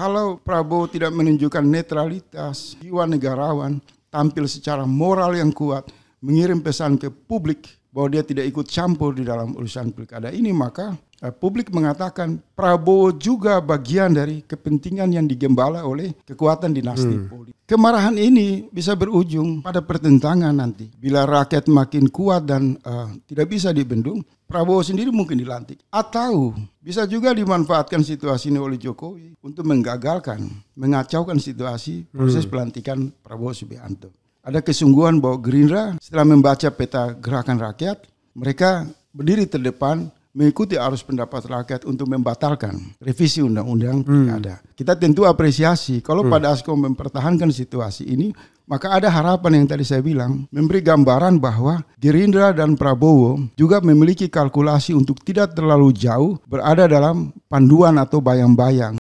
Kalau Prabowo tidak menunjukkan netralitas, jiwa negarawan, tampil secara moral yang kuat, mengirim pesan ke publik bahwa dia tidak ikut campur di dalam urusan pilkada ini, maka eh, publik mengatakan Prabowo juga bagian dari kepentingan yang digembala oleh kekuatan dinasti hmm. politik. Kemarahan ini bisa berujung pada pertentangan nanti. Bila rakyat makin kuat dan uh, tidak bisa dibendung, Prabowo sendiri mungkin dilantik. Atau bisa juga dimanfaatkan situasi ini oleh Jokowi untuk menggagalkan, mengacaukan situasi proses hmm. pelantikan Prabowo Subianto ada kesungguhan bahwa Gerindra setelah membaca peta gerakan rakyat, mereka berdiri terdepan mengikuti arus pendapat rakyat untuk membatalkan revisi undang-undang yang hmm. ada. Kita tentu apresiasi kalau hmm. pada Asko mempertahankan situasi ini, maka ada harapan yang tadi saya bilang memberi gambaran bahwa Gerindra dan Prabowo juga memiliki kalkulasi untuk tidak terlalu jauh berada dalam panduan atau bayang-bayang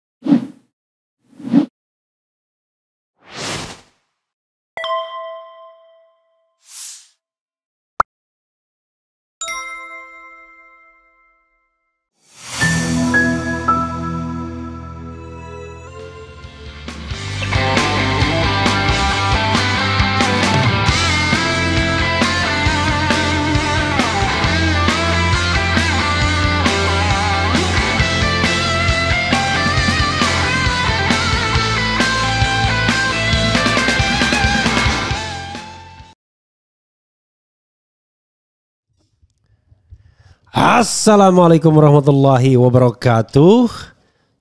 Assalamualaikum warahmatullahi wabarakatuh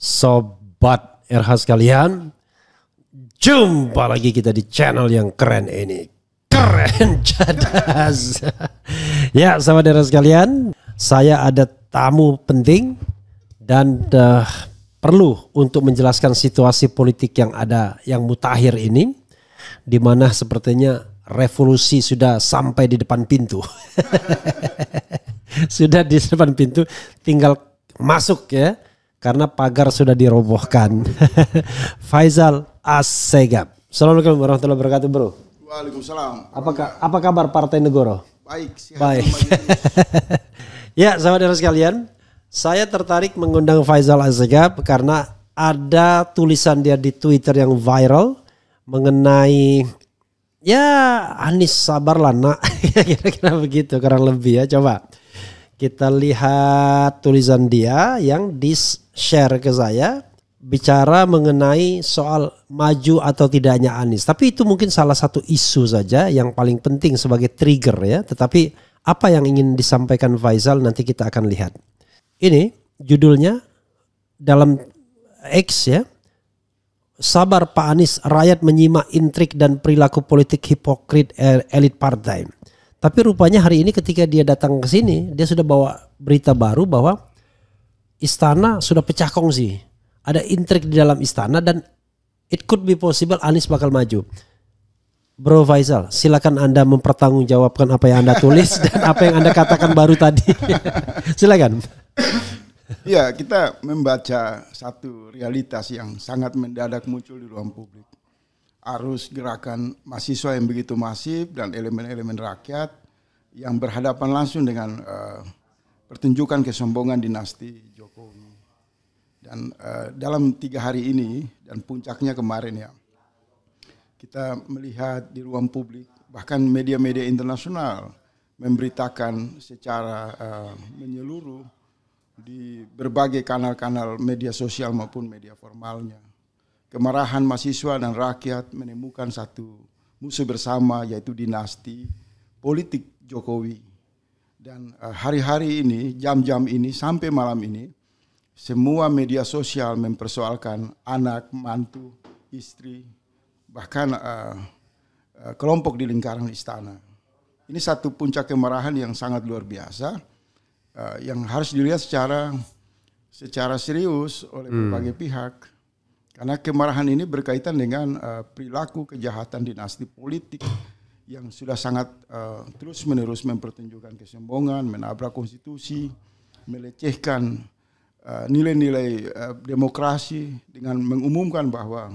Sobat RH sekalian Jumpa lagi kita di channel yang keren ini Keren cadas Ya sahabat RH sekalian Saya ada tamu penting Dan uh, perlu untuk menjelaskan situasi politik yang ada yang mutakhir ini di mana sepertinya revolusi sudah sampai di depan pintu. sudah di depan pintu tinggal masuk ya karena pagar sudah dirobohkan. Faisal Assegab. Assalamualaikum warahmatullahi wabarakatuh bro. Waalaikumsalam. Apa, apa kabar Partai Negoro? Baik. Sihat Baik. ya sahabat saudara sekalian, saya tertarik mengundang Faizal Assegab karena ada tulisan dia di Twitter yang viral mengenai ya Anies sabarlah nak kira-kira begitu kurang lebih ya coba kita lihat tulisan dia yang di share ke saya bicara mengenai soal maju atau tidaknya Anies tapi itu mungkin salah satu isu saja yang paling penting sebagai trigger ya tetapi apa yang ingin disampaikan Faisal nanti kita akan lihat ini judulnya dalam X ya Sabar Pak Anies, rakyat menyimak intrik dan perilaku politik hipokrit elit partai. Tapi rupanya hari ini ketika dia datang ke sini, dia sudah bawa berita baru bahwa istana sudah pecah kongsi. Ada intrik di dalam istana dan it could be possible Anies bakal maju. Bro Faisal, silakan Anda mempertanggungjawabkan apa yang Anda tulis dan apa yang Anda katakan baru tadi. silakan. Iya, kita membaca satu realitas yang sangat mendadak muncul di ruang publik. Arus gerakan mahasiswa yang begitu masif dan elemen-elemen rakyat yang berhadapan langsung dengan uh, pertunjukan kesombongan dinasti Jokowi. Dan uh, dalam tiga hari ini dan puncaknya kemarin ya, kita melihat di ruang publik bahkan media-media internasional memberitakan secara uh, menyeluruh di berbagai kanal-kanal media sosial maupun media formalnya. Kemarahan mahasiswa dan rakyat menemukan satu musuh bersama yaitu dinasti politik Jokowi. Dan eh, hari-hari ini, jam-jam ini sampai malam ini semua media sosial mempersoalkan anak, mantu, istri, bahkan uh, uh, kelompok di lingkaran istana. Ini satu puncak kemarahan yang sangat luar biasa Eh, yang harus dilihat secara secara serius oleh hmm. berbagai pihak karena kemarahan ini berkaitan dengan uh, perilaku kejahatan dinasti politik yang sudah sangat uh, terus-menerus mempertunjukkan kesombongan, menabrak konstitusi, melecehkan nilai-nilai uh, uh, demokrasi dengan mengumumkan bahwa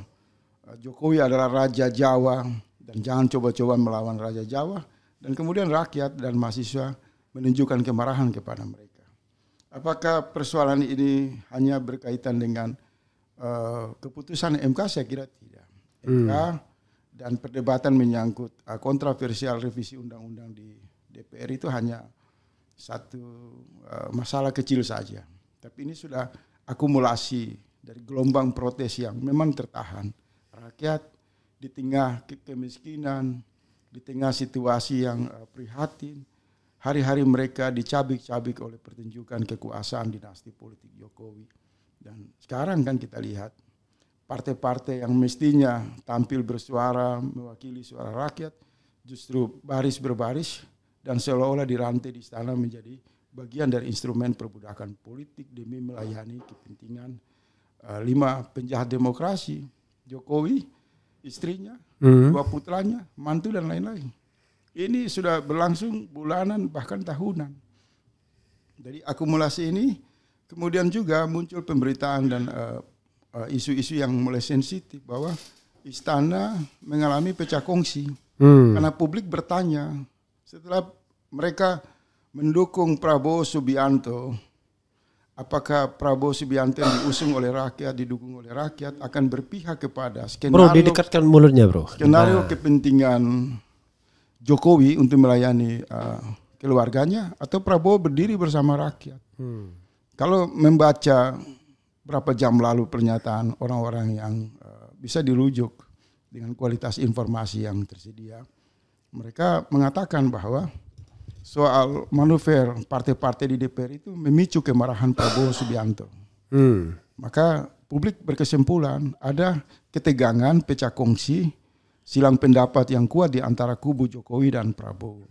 uh, Jokowi adalah raja Jawa dan jangan coba-coba melawan raja Jawa dan kemudian rakyat dan mahasiswa menunjukkan kemarahan kepada mereka. Apakah persoalan ini hanya berkaitan dengan uh, keputusan MK? Saya kira tidak. MK hmm. dan perdebatan menyangkut uh, kontroversial revisi undang-undang di DPR itu hanya satu uh, masalah kecil saja. Tapi ini sudah akumulasi dari gelombang protes yang memang tertahan. Rakyat di tengah kemiskinan, di tengah situasi yang uh, prihatin, hari-hari mereka dicabik-cabik oleh pertunjukan kekuasaan dinasti politik Jokowi. Dan sekarang kan kita lihat partai-partai yang mestinya tampil bersuara mewakili suara rakyat justru baris berbaris dan seolah-olah dirantai di istana menjadi bagian dari instrumen perbudakan politik demi melayani kepentingan uh, lima penjahat demokrasi Jokowi, istrinya, -hmm. dua putranya, mantu dan lain-lain. Ini sudah berlangsung bulanan bahkan tahunan. Jadi akumulasi ini kemudian juga muncul pemberitaan dan eh, eh, isu-isu uh, yang mulai sensitif bahwa istana mengalami pecah kongsi hmm. karena publik bertanya setelah mereka mendukung Prabowo Subianto apakah Prabowo Subianto yang diusung oleh rakyat, didukung oleh rakyat akan berpihak kepada skenario. Bro, didekatkan mulutnya, Bro. Skenario nah. kepentingan Jokowi untuk melayani uh, keluarganya atau Prabowo berdiri bersama rakyat. Hmm. Kalau membaca berapa jam lalu pernyataan orang-orang yang uh, bisa dirujuk dengan kualitas informasi yang tersedia, mereka mengatakan bahwa soal manuver partai-partai di DPR itu memicu kemarahan Prabowo Subianto. Hmm. Maka publik berkesimpulan ada ketegangan, pecah kongsi silang pendapat yang kuat di antara kubu Jokowi dan Prabowo.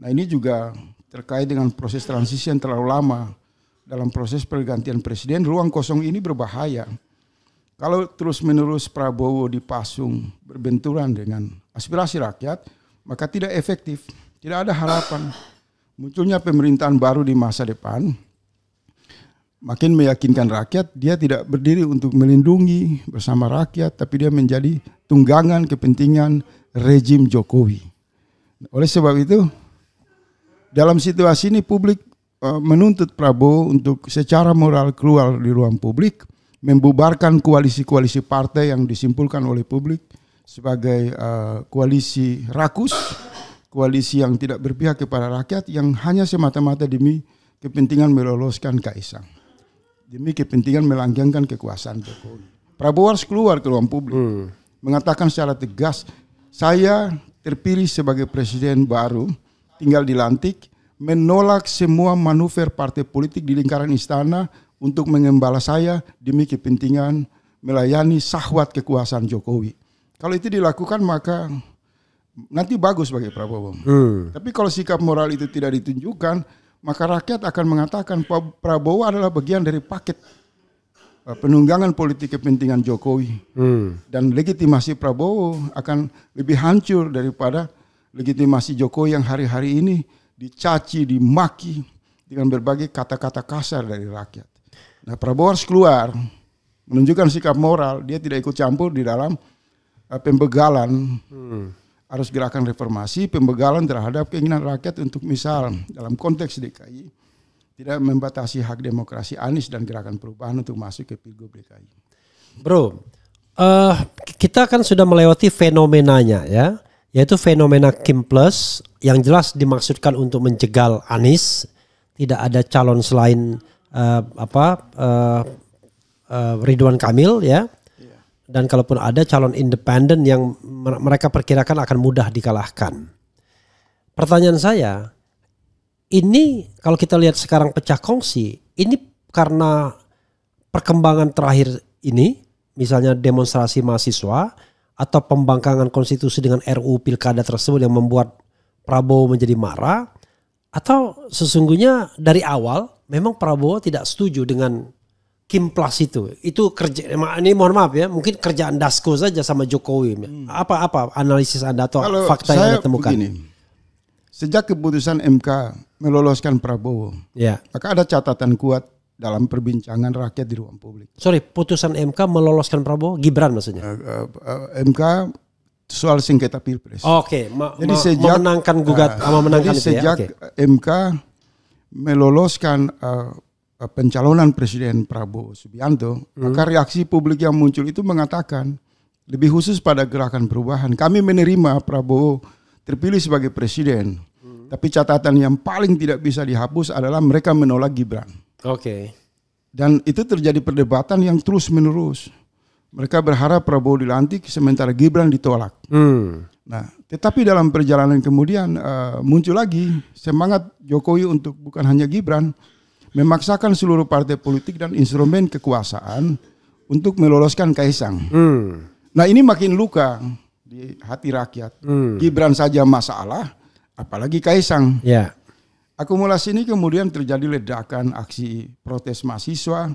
Nah ini juga terkait dengan proses transisi yang terlalu lama dalam proses pergantian presiden, ruang kosong ini berbahaya. Kalau terus-menerus Prabowo dipasung berbenturan dengan aspirasi rakyat, maka tidak efektif, tidak ada harapan. Munculnya pemerintahan baru di masa depan makin meyakinkan rakyat dia tidak berdiri untuk melindungi bersama rakyat tapi dia menjadi tunggangan kepentingan rejim Jokowi. Oleh sebab itu dalam situasi ini publik eh, menuntut Prabowo untuk secara moral keluar di ruang publik, membubarkan koalisi-koalisi partai yang disimpulkan oleh publik sebagai eh, koalisi rakus, koalisi yang tidak berpihak kepada rakyat yang hanya semata-mata demi kepentingan meloloskan Kaisang demi kepentingan melanggengkan kekuasaan Jokowi. Prabowo harus keluar ke ruang publik hmm. mengatakan secara tegas, saya terpilih sebagai presiden baru, tinggal dilantik, menolak semua manuver partai politik di lingkaran istana untuk mengembala saya demi kepentingan melayani sahwat kekuasaan Jokowi. Kalau itu dilakukan maka nanti bagus bagi Prabowo. Hmm. Tapi kalau sikap moral itu tidak ditunjukkan, maka rakyat akan mengatakan Prabowo adalah bagian dari paket eh, penunggangan politik kepentingan Jokowi hmm. dan legitimasi Prabowo akan lebih hancur daripada legitimasi Jokowi yang hari-hari ini dicaci, dimaki dengan berbagai kata-kata kasar dari rakyat. Nah, Prabowo harus keluar menunjukkan sikap moral, dia tidak ikut campur di dalam uh, pembegalan. Hmm harus gerakan reformasi, pembegalan terhadap keinginan rakyat untuk misal dalam konteks DKI tidak membatasi hak demokrasi Anies dan gerakan perubahan untuk masuk ke pilgub DKI. Bro, uh, kita kan sudah melewati fenomenanya ya, yaitu fenomena Kim Plus yang jelas dimaksudkan untuk menjegal Anies, tidak ada calon selain uh, apa uh, uh, Ridwan Kamil ya dan kalaupun ada calon independen yang mereka perkirakan akan mudah dikalahkan. Pertanyaan saya, ini kalau kita lihat sekarang pecah kongsi, ini karena perkembangan terakhir ini, misalnya demonstrasi mahasiswa atau pembangkangan konstitusi dengan RU Pilkada tersebut yang membuat Prabowo menjadi marah, atau sesungguhnya dari awal memang Prabowo tidak setuju dengan Kim Plus itu, itu kerja ini mohon maaf ya, mungkin kerjaan Dasko saja sama Jokowi. apa hmm. Apa apa analisis Anda atau Kalau fakta yang Anda temukan? Begini, sejak keputusan MK meloloskan Prabowo, ya. maka ada catatan kuat dalam perbincangan rakyat di ruang publik. Sorry, putusan MK meloloskan Prabowo, Gibran maksudnya? Eh, eh, eh, MK soal sengketa pilpres. Oke, okay. jadi sejak memenangkan gugat, uh, ah, menangkan jadi itu ya, sejak ya? okay. MK meloloskan uh, Eh, pencalonan Presiden Prabowo Subianto, hmm. maka reaksi publik yang muncul itu mengatakan lebih khusus pada gerakan perubahan. Kami menerima Prabowo terpilih sebagai presiden. Hmm. Tapi catatan yang paling tidak bisa dihapus adalah mereka menolak Gibran. Oke. Okay. Dan itu terjadi perdebatan yang terus-menerus. Mereka berharap Prabowo dilantik sementara Gibran ditolak. Hmm. Nah, tetapi dalam perjalanan kemudian uh, muncul lagi semangat Jokowi untuk bukan hanya Gibran, memaksakan seluruh partai politik dan instrumen kekuasaan untuk meloloskan Kaisang. Hmm. Nah ini makin luka di hati rakyat. Hmm. Gibran saja masalah, apalagi Kaisang. Ya. Akumulasi ini kemudian terjadi ledakan aksi protes mahasiswa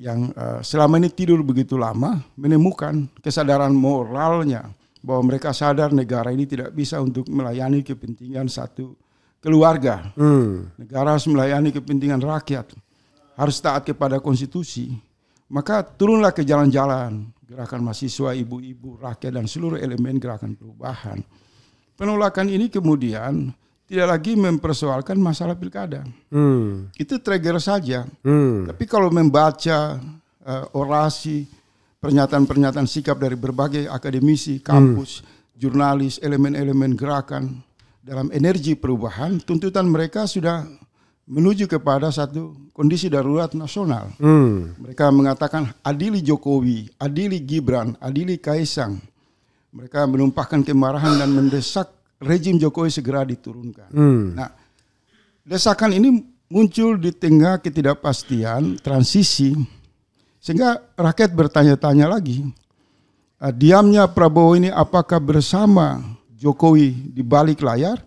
yang uh, selama ini tidur begitu lama menemukan kesadaran moralnya bahwa mereka sadar negara ini tidak bisa untuk melayani kepentingan satu keluarga. Hmm. Negara harus melayani kepentingan rakyat. Harus taat kepada konstitusi. Maka turunlah ke jalan-jalan. Gerakan mahasiswa, ibu-ibu, rakyat, dan seluruh elemen gerakan perubahan. Penolakan ini kemudian tidak lagi mempersoalkan masalah pilkada. Hmm. Itu trigger saja. Hmm. Tapi kalau membaca uh, orasi, pernyataan-pernyataan sikap dari berbagai akademisi, kampus, hmm. jurnalis, elemen-elemen gerakan, dalam energi perubahan, tuntutan mereka sudah menuju kepada satu kondisi darurat nasional. Hmm. Mereka mengatakan adili Jokowi, adili Gibran, adili Kaisang. Mereka menumpahkan kemarahan dan mendesak rejim Jokowi segera diturunkan. Hmm. Nah, desakan ini muncul di tengah ketidakpastian transisi sehingga rakyat bertanya-tanya lagi. diamnya Prabowo ini apakah bersama Jokowi di balik layar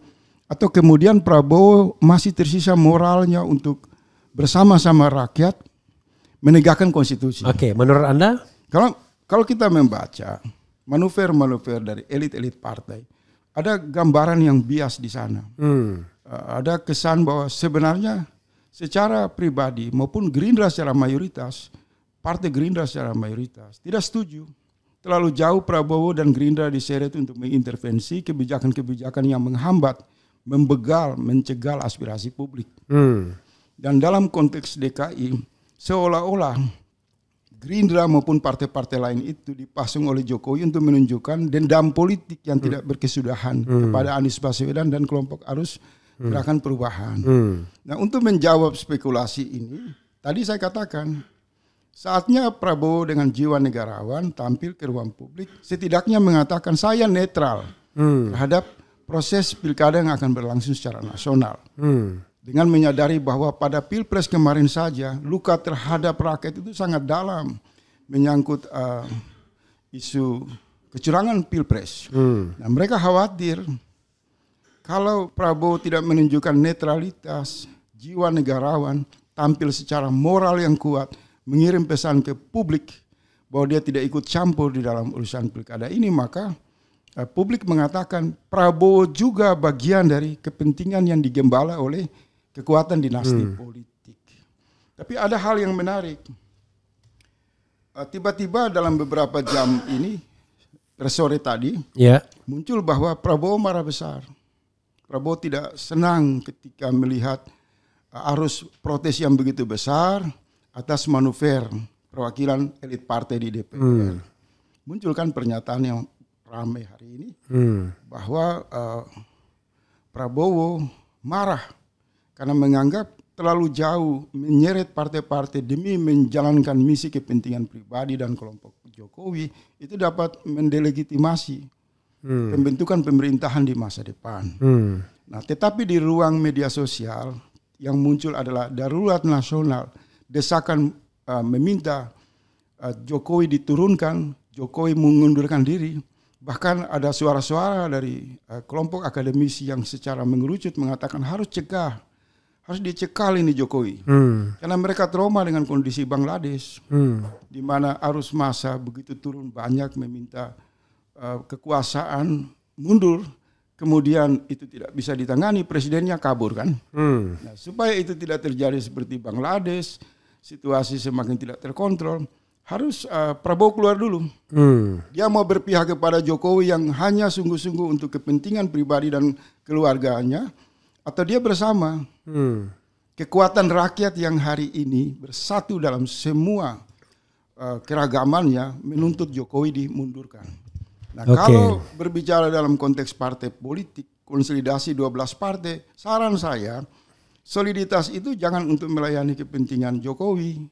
atau kemudian Prabowo masih tersisa moralnya untuk bersama-sama rakyat menegakkan konstitusi. Oke, okay, menurut Anda? Kalau kalau kita membaca manuver-manuver dari elit-elit partai, ada gambaran yang bias di sana. Hmm. Ada kesan bahwa sebenarnya secara pribadi maupun Gerindra secara mayoritas, partai Gerindra secara mayoritas tidak setuju Terlalu jauh Prabowo dan Gerindra diseret untuk mengintervensi kebijakan-kebijakan yang menghambat, membegal, mencegah aspirasi publik. Hmm. Dan dalam konteks DKI, seolah-olah Gerindra maupun partai-partai lain itu dipasung oleh Jokowi untuk menunjukkan dendam politik yang hmm. tidak berkesudahan hmm. kepada Anies Baswedan dan kelompok arus hmm. gerakan perubahan. Hmm. Nah, untuk menjawab spekulasi ini, tadi saya katakan Saatnya Prabowo dengan jiwa negarawan tampil ke ruang publik, setidaknya mengatakan saya netral hmm. terhadap proses pilkada yang akan berlangsung secara nasional. Hmm. Dengan menyadari bahwa pada pilpres kemarin saja luka terhadap rakyat itu sangat dalam, menyangkut uh, isu kecurangan pilpres. Hmm. Nah, mereka khawatir kalau Prabowo tidak menunjukkan netralitas, jiwa negarawan, tampil secara moral yang kuat mengirim pesan ke publik bahwa dia tidak ikut campur di dalam urusan pilkada ini, maka eh, publik mengatakan Prabowo juga bagian dari kepentingan yang digembala oleh kekuatan dinasti hmm. politik. Tapi ada hal yang menarik. Eh, tiba-tiba dalam beberapa jam ini, sore tadi, yeah. muncul bahwa Prabowo marah besar. Prabowo tidak senang ketika melihat eh, arus protes yang begitu besar atas manuver perwakilan elit partai di DPR. Hmm. Munculkan pernyataan yang ramai hari ini hmm. bahwa uh, Prabowo marah karena menganggap terlalu jauh menyeret partai-partai demi menjalankan misi kepentingan pribadi dan kelompok Jokowi itu dapat mendelegitimasi hmm. pembentukan pemerintahan di masa depan. Hmm. Nah, tetapi di ruang media sosial yang muncul adalah darurat nasional desakan uh, meminta uh, Jokowi diturunkan, Jokowi mengundurkan diri, bahkan ada suara-suara dari uh, kelompok akademisi yang secara mengerucut mengatakan harus cegah, harus dicekal ini Jokowi, hmm. karena mereka trauma dengan kondisi Bangladesh, hmm. di mana arus massa begitu turun banyak meminta uh, kekuasaan mundur kemudian itu tidak bisa ditangani, presidennya kabur kan. Hmm. Nah, supaya itu tidak terjadi seperti Bangladesh, situasi semakin tidak terkontrol, harus uh, Prabowo keluar dulu. Hmm. Dia mau berpihak kepada Jokowi yang hanya sungguh-sungguh untuk kepentingan pribadi dan keluarganya, atau dia bersama hmm. kekuatan rakyat yang hari ini bersatu dalam semua uh, keragamannya menuntut Jokowi dimundurkan. Nah, okay. kalau berbicara dalam konteks partai politik, konsolidasi 12 partai, saran saya Soliditas itu jangan untuk melayani kepentingan Jokowi.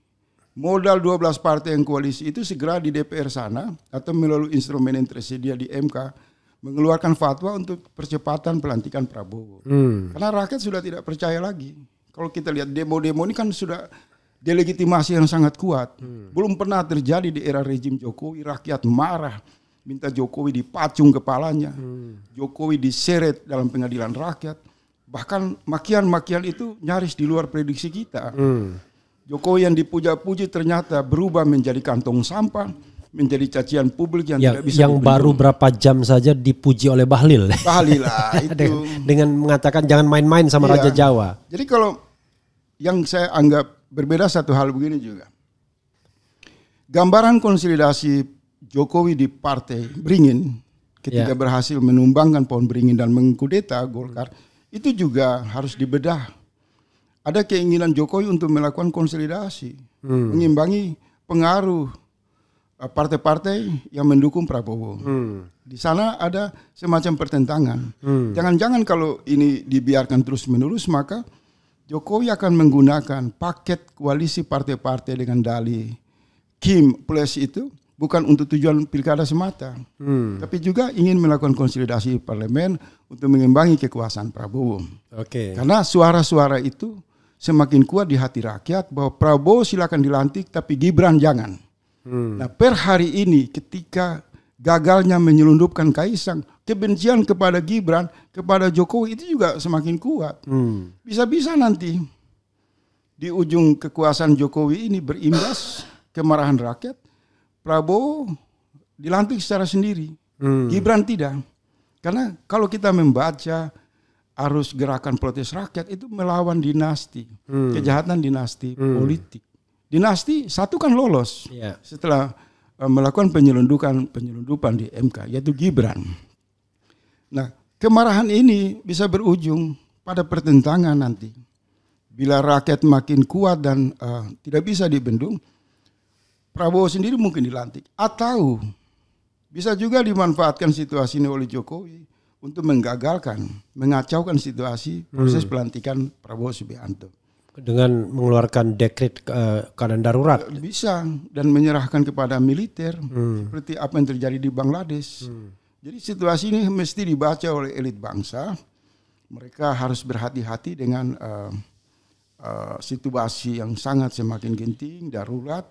Modal 12 partai yang koalisi itu segera di DPR sana atau melalui instrumen yang tersedia di MK mengeluarkan fatwa untuk percepatan pelantikan Prabowo. Hmm. Karena rakyat sudah tidak percaya lagi. Kalau kita lihat demo-demo ini kan sudah delegitimasi yang sangat kuat. Hmm. Belum pernah terjadi di era rezim Jokowi rakyat marah minta Jokowi dipacung kepalanya. Hmm. Jokowi diseret dalam pengadilan rakyat Bahkan makian-makian itu nyaris di luar prediksi kita. Hmm. Jokowi yang dipuja-puji ternyata berubah menjadi kantong sampah, menjadi cacian publik yang, ya, tidak bisa yang dibendung. baru berapa jam saja dipuji oleh Bahlil. Bahlil lah itu. dengan, dengan mengatakan jangan main-main sama ya. Raja Jawa. Jadi kalau yang saya anggap berbeda satu hal begini juga. Gambaran konsolidasi Jokowi di Partai Beringin ketika ya. berhasil menumbangkan pohon beringin dan mengkudeta Golkar itu juga harus dibedah. Ada keinginan Jokowi untuk melakukan konsolidasi, hmm. mengimbangi pengaruh eh, partai-partai yang mendukung Prabowo. Hmm. Di sana ada semacam pertentangan. Hmm. Jangan-jangan hmm. kalau ini dibiarkan terus-menerus maka Jokowi akan menggunakan paket koalisi partai-partai dengan dali Kim plus itu bukan untuk tujuan pilkada semata, hmm. tapi juga ingin melakukan konsolidasi parlemen untuk mengimbangi kekuasaan Prabowo. Oke. Okay. Karena suara-suara itu semakin kuat di hati rakyat bahwa Prabowo silakan dilantik tapi Gibran jangan. Hmm. Nah, per hari ini ketika gagalnya menyelundupkan Kaisang, kebencian kepada Gibran, kepada Jokowi itu juga semakin kuat. bisa hmm. Bisa-bisa nanti di ujung kekuasaan Jokowi ini berimbas kemarahan rakyat Prabowo dilantik secara sendiri. Hmm. Gibran tidak. Karena kalau kita membaca arus gerakan protes rakyat itu melawan dinasti, hmm. kejahatan dinasti hmm. politik. Dinasti satu kan lolos yeah. setelah eh, melakukan penyelundupan penyelundupan di MK yaitu Gibran. Nah, kemarahan ini bisa berujung pada pertentangan nanti. Bila rakyat makin kuat dan uh, tidak bisa dibendung, Prabowo sendiri mungkin dilantik atau bisa juga dimanfaatkan situasi ini oleh Jokowi untuk menggagalkan, mengacaukan situasi proses hmm. pelantikan Prabowo Subianto dengan mengeluarkan dekret uh, keadaan darurat eh, bisa dan menyerahkan kepada militer hmm. seperti apa yang terjadi di Bangladesh. Hmm. Jadi situasi ini mesti dibaca oleh elit bangsa. Mereka harus berhati-hati dengan uh, uh, situasi yang sangat semakin genting, darurat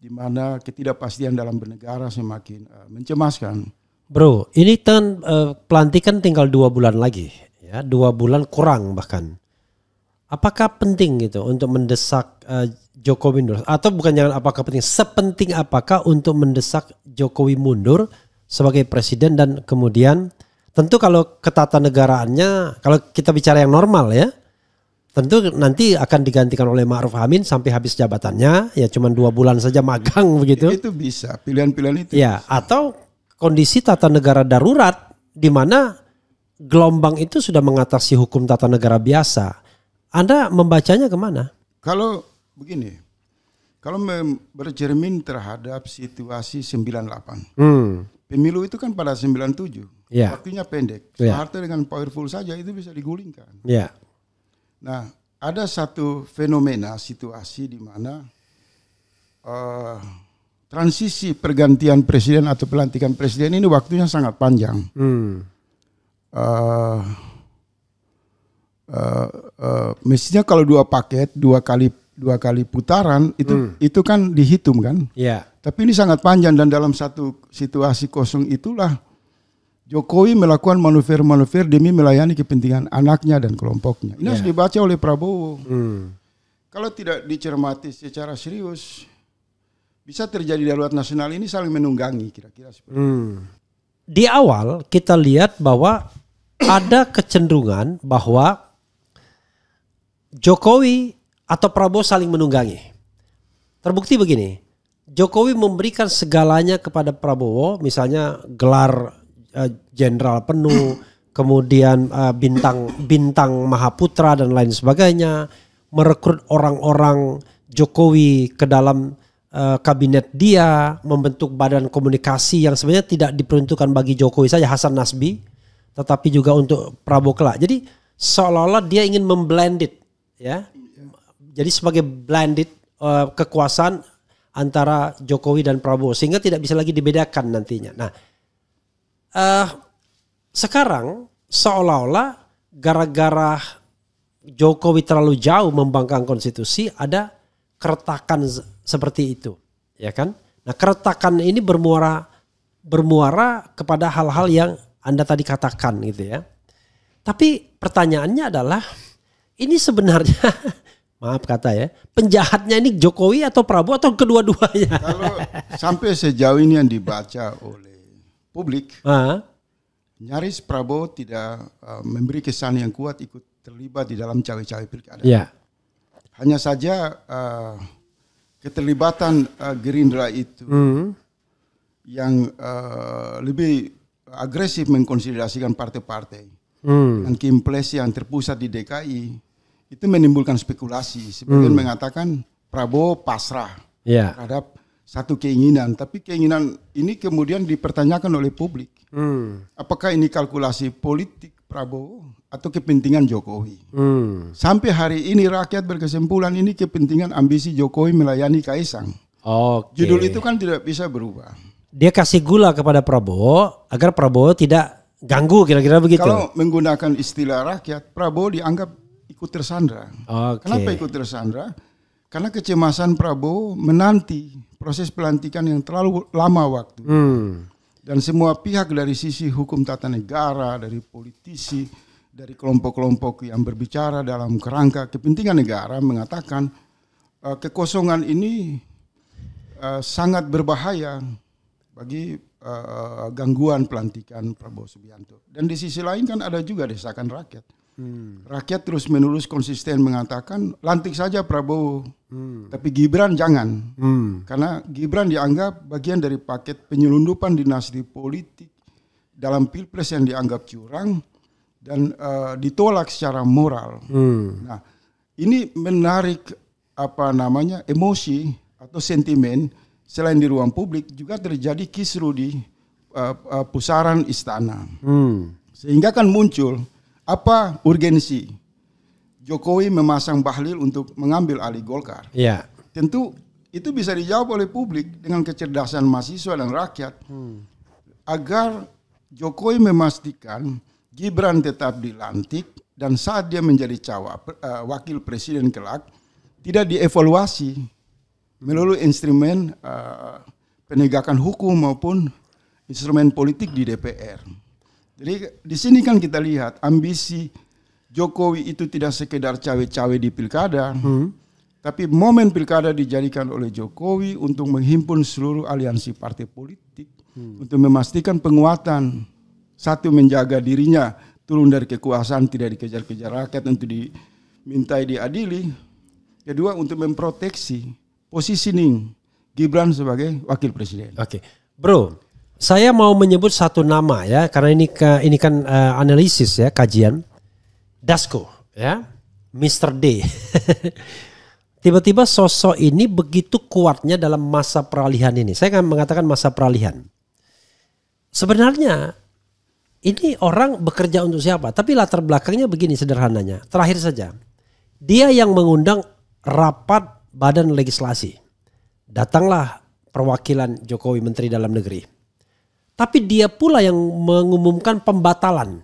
di mana ketidakpastian dalam bernegara semakin uh, mencemaskan. Bro, ini kan uh, pelantikan tinggal dua bulan lagi, ya dua bulan kurang bahkan. Apakah penting gitu untuk mendesak uh, Jokowi mundur? Atau bukan jangan apakah penting? Sepenting apakah untuk mendesak Jokowi mundur sebagai presiden dan kemudian tentu kalau ketatanegaraannya, kalau kita bicara yang normal ya, tentu nanti akan digantikan oleh Ma'ruf Amin sampai habis jabatannya ya cuma dua bulan saja magang begitu itu bisa pilihan-pilihan itu ya bisa. atau kondisi tata negara darurat di mana gelombang itu sudah mengatasi hukum tata negara biasa Anda membacanya kemana kalau begini kalau bercermin terhadap situasi 98 hmm. pemilu itu kan pada 97 ya. waktunya pendek ya. Soeharto dengan powerful saja itu bisa digulingkan ya Nah, ada satu fenomena situasi di mana uh, transisi pergantian presiden atau pelantikan presiden ini waktunya sangat panjang. Hmm. Uh, uh, uh, mestinya kalau dua paket dua kali dua kali putaran itu hmm. itu kan dihitung kan. Iya. Yeah. Tapi ini sangat panjang dan dalam satu situasi kosong itulah Jokowi melakukan manuver-manuver demi melayani kepentingan anaknya dan kelompoknya. Ini yeah. harus dibaca oleh Prabowo. Hmm. Kalau tidak dicermati secara serius, bisa terjadi darurat nasional ini saling menunggangi kira-kira seperti hmm. Itu. Di awal kita lihat bahwa ada kecenderungan bahwa Jokowi atau Prabowo saling menunggangi. Terbukti begini, Jokowi memberikan segalanya kepada Prabowo, misalnya gelar Eh, jenderal uh, penuh, kemudian uh, bintang bintang Mahaputra dan lain sebagainya, merekrut orang-orang Jokowi ke dalam uh, kabinet dia, membentuk badan komunikasi yang sebenarnya tidak diperuntukkan bagi Jokowi saja Hasan Nasbi, tetapi juga untuk Prabowo kelak. Jadi seolah-olah dia ingin memblended ya. Jadi sebagai blended uh, kekuasaan antara Jokowi dan Prabowo sehingga tidak bisa lagi dibedakan nantinya. Nah, uh, sekarang seolah-olah gara-gara Jokowi terlalu jauh membangkang konstitusi ada keretakan seperti itu, ya kan? Nah, keretakan ini bermuara bermuara kepada hal-hal yang Anda tadi katakan gitu ya. Tapi pertanyaannya adalah ini sebenarnya maaf kata ya, penjahatnya ini Jokowi atau Prabowo atau kedua-duanya? Kalau sampai sejauh ini yang dibaca oleh publik, uh-huh. nyaris Prabowo tidak uh, memberi kesan yang kuat ikut terlibat di dalam cawe-cawe pilkada. Yeah. Hanya saja uh, keterlibatan uh, Gerindra itu mm yang uh, lebih agresif mengkonsolidasikan partai-partai mm. dan kimples yang terpusat di DKI itu menimbulkan spekulasi. Sebagian mm. mengatakan Prabowo pasrah yeah. terhadap satu keinginan, tapi keinginan ini kemudian dipertanyakan oleh publik. Hmm. Apakah ini kalkulasi politik Prabowo atau kepentingan Jokowi? Hmm. Sampai hari ini rakyat berkesimpulan ini kepentingan ambisi Jokowi melayani Kaisang. Okay. Judul itu kan tidak bisa berubah. Dia kasih gula kepada Prabowo agar Prabowo tidak ganggu kira-kira begitu. Kalau menggunakan istilah rakyat, Prabowo dianggap ikut tersandra. Okay. Kenapa ikut tersandra? Karena kecemasan Prabowo menanti proses pelantikan yang terlalu lama waktu. Hmm. Dan semua pihak dari sisi hukum tata negara, dari politisi, dari kelompok-kelompok yang berbicara dalam kerangka kepentingan negara mengatakan uh, kekosongan ini uh, sangat berbahaya bagi uh, gangguan pelantikan Prabowo Subianto. Dan di sisi lain kan ada juga desakan rakyat Hmm. Rakyat terus menerus konsisten mengatakan lantik saja Prabowo, hmm. tapi Gibran jangan, hmm. karena Gibran dianggap bagian dari paket penyelundupan dinasti politik dalam pilpres yang dianggap curang dan uh, ditolak secara moral. Hmm. Nah, ini menarik apa namanya emosi atau sentimen selain di ruang publik juga terjadi kisru di uh, uh, pusaran istana, hmm. sehingga kan muncul apa urgensi Jokowi memasang Bahlil untuk mengambil alih Golkar? Ya, Tentu itu bisa dijawab oleh publik dengan kecerdasan mahasiswa dan rakyat hmm. agar Jokowi memastikan Gibran tetap dilantik dan saat dia menjadi cawapres eh, wakil presiden kelak tidak dievaluasi melalui instrumen uh, penegakan hukum maupun instrumen politik di DPR. Jadi di sini kan kita lihat ambisi Jokowi itu tidak sekedar cawe-cawe di pilkada, hmm. tapi momen pilkada dijadikan oleh Jokowi untuk menghimpun seluruh aliansi partai politik hmm. untuk memastikan penguatan satu menjaga dirinya turun dari kekuasaan tidak dikejar-kejar rakyat untuk dimintai diadili, kedua untuk memproteksi posisi Ning Gibran sebagai wakil presiden. Oke, okay. bro. Saya mau menyebut satu nama ya karena ini ke, ini kan uh, analisis ya kajian Dasko ya Mr. D. Tiba-tiba sosok ini begitu kuatnya dalam masa peralihan ini. Saya akan mengatakan masa peralihan. Sebenarnya ini orang bekerja untuk siapa? Tapi latar belakangnya begini sederhananya. Terakhir saja. Dia yang mengundang rapat badan legislasi. Datanglah perwakilan Jokowi Menteri Dalam Negeri tapi dia pula yang mengumumkan pembatalan.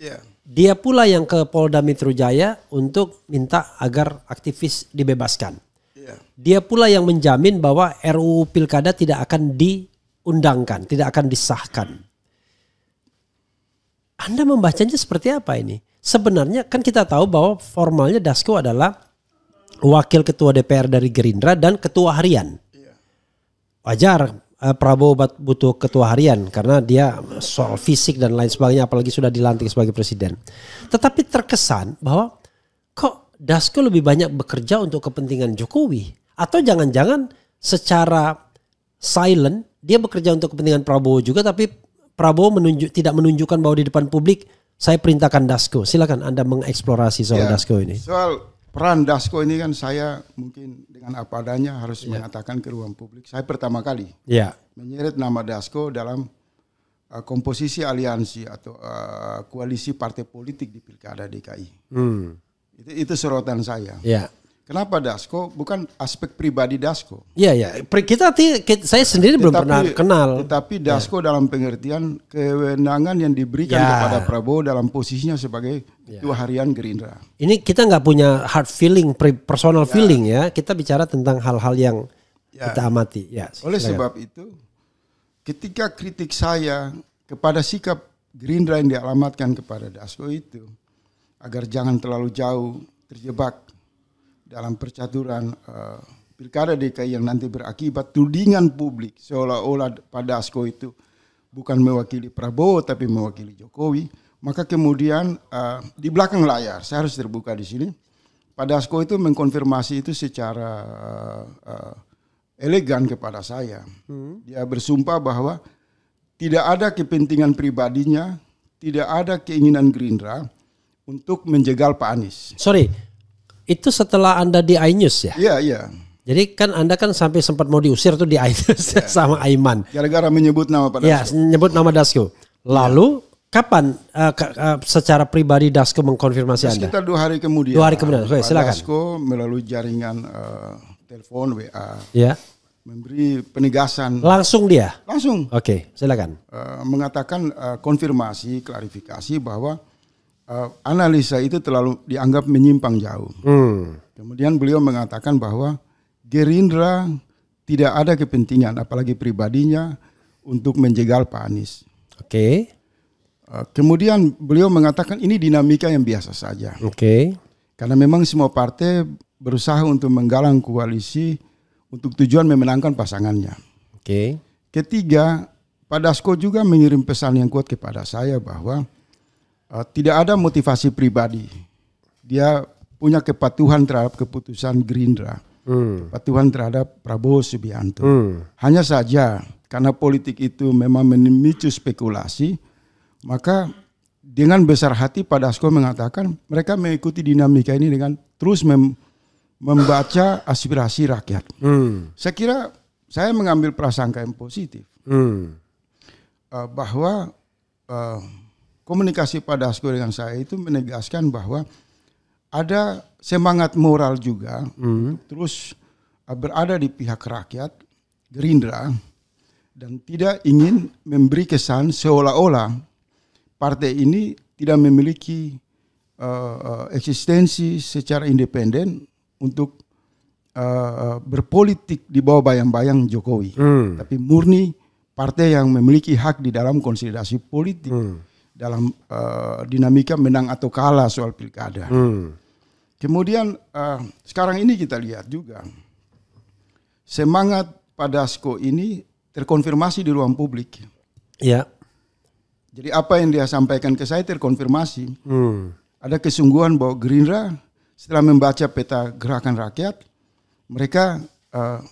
Yeah. Dia pula yang ke Polda Metro Jaya untuk minta agar aktivis dibebaskan. Yeah. Dia pula yang menjamin bahwa RUU Pilkada tidak akan diundangkan, tidak akan disahkan. Anda membacanya seperti apa ini? Sebenarnya kan kita tahu bahwa formalnya Dasko adalah wakil ketua DPR dari Gerindra dan ketua harian. Iya. Wajar Eh, Prabowo butuh ketua harian karena dia soal fisik dan lain sebagainya apalagi sudah dilantik sebagai presiden. Tetapi terkesan bahwa kok Dasko lebih banyak bekerja untuk kepentingan Jokowi atau jangan-jangan secara silent dia bekerja untuk kepentingan Prabowo juga tapi Prabowo menunjuk tidak menunjukkan bahwa di depan publik saya perintahkan Dasko. Silakan Anda mengeksplorasi soal ya, Dasko ini. Soal peran Dasko ini kan saya mungkin dengan apa adanya harus yeah. mengatakan ke ruang publik. Saya pertama kali yeah. menyeret nama Dasko dalam uh, komposisi aliansi atau uh, koalisi partai politik di Pilkada DKI. Hmm. Itu, itu sorotan saya. Yeah. Kenapa Dasko? Bukan aspek pribadi Dasko. Iya ya, kita, kita saya sendiri tetapi, belum pernah kenal. Tetapi iya. Dasko ya. dalam pengertian kewenangan yang diberikan ya. kepada Prabowo dalam posisinya sebagai ya. ketua harian Gerindra. Ini kita nggak punya hard feeling, personal ya. feeling ya. Kita bicara tentang hal-hal yang ya. kita amati. Ya. Oleh sebab itu, ketika kritik saya kepada sikap Gerindra yang dialamatkan kepada Dasko itu agar jangan terlalu jauh terjebak dalam percaturan uh, pilkada DKI yang nanti berakibat tudingan publik seolah-olah pada Asko itu bukan mewakili Prabowo tapi mewakili Jokowi, maka kemudian uh, di belakang layar saya harus terbuka di sini. pada Asko itu mengkonfirmasi itu secara uh, uh, elegan kepada saya. Hmm. Dia bersumpah bahwa tidak ada kepentingan pribadinya, tidak ada keinginan Gerindra untuk menjegal Pak Anies. Sorry, itu setelah Anda di iNews ya? Iya, iya. Jadi kan Anda kan sampai sempat mau diusir tuh di iNews ya. sama Aiman. Gara-gara menyebut nama Pak iya, Dasko. Ya, menyebut nama Dasko. Lalu kapan uh, uh, secara pribadi Dasko mengkonfirmasi Anda? Sekitar dua hari kemudian. Dua hari kemudian, oke silakan. Dasko melalui jaringan uh, telepon WA. Iya. Memberi penegasan. Langsung dia? Langsung. Oke, silakan. Uh, mengatakan uh, konfirmasi, klarifikasi bahwa uh, analisa itu terlalu dianggap menyimpang jauh. Hmm. Kemudian beliau mengatakan bahwa Gerindra tidak ada kepentingan, apalagi pribadinya, untuk menjegal Pak Anies. Oke. Okay. Uh, eh, kemudian beliau mengatakan ini dinamika yang biasa saja. Oke. Okay. Karena memang semua partai berusaha untuk menggalang koalisi untuk tujuan memenangkan pasangannya. Oke. Okay. Ketiga, Pak Dasko juga mengirim pesan yang kuat kepada saya bahwa Eh, tidak ada motivasi pribadi. Dia punya kepatuhan terhadap keputusan Gerindra, hmm. kepatuhan terhadap Prabowo Subianto. Hmm. Hanya saja karena politik itu memang memicu spekulasi, maka dengan besar hati Pak Dasko mengatakan mereka mengikuti dinamika ini dengan terus mem membaca aspirasi rakyat. Hmm. Saya kira saya mengambil prasangka yang positif hmm. uh, bahwa uh, komunikasi pada Dasko dengan saya itu menegaskan bahwa ada semangat moral juga mm. terus uh, berada di pihak rakyat Gerindra dan tidak ingin memberi kesan seolah-olah partai ini tidak memiliki uh, uh eksistensi secara independen untuk uh, uh, berpolitik di bawah bayang-bayang Jokowi, mm. tapi murni partai yang memiliki hak di dalam konsolidasi politik. mm dalam uh, dinamika menang atau kalah soal pilkada. Hmm. Kemudian uh, sekarang ini kita lihat juga semangat pada Asko ini terkonfirmasi di ruang publik. Ya. Jadi apa yang dia sampaikan ke saya terkonfirmasi. Hmm. Ada kesungguhan bahwa Gerindra setelah membaca peta gerakan rakyat, mereka uh,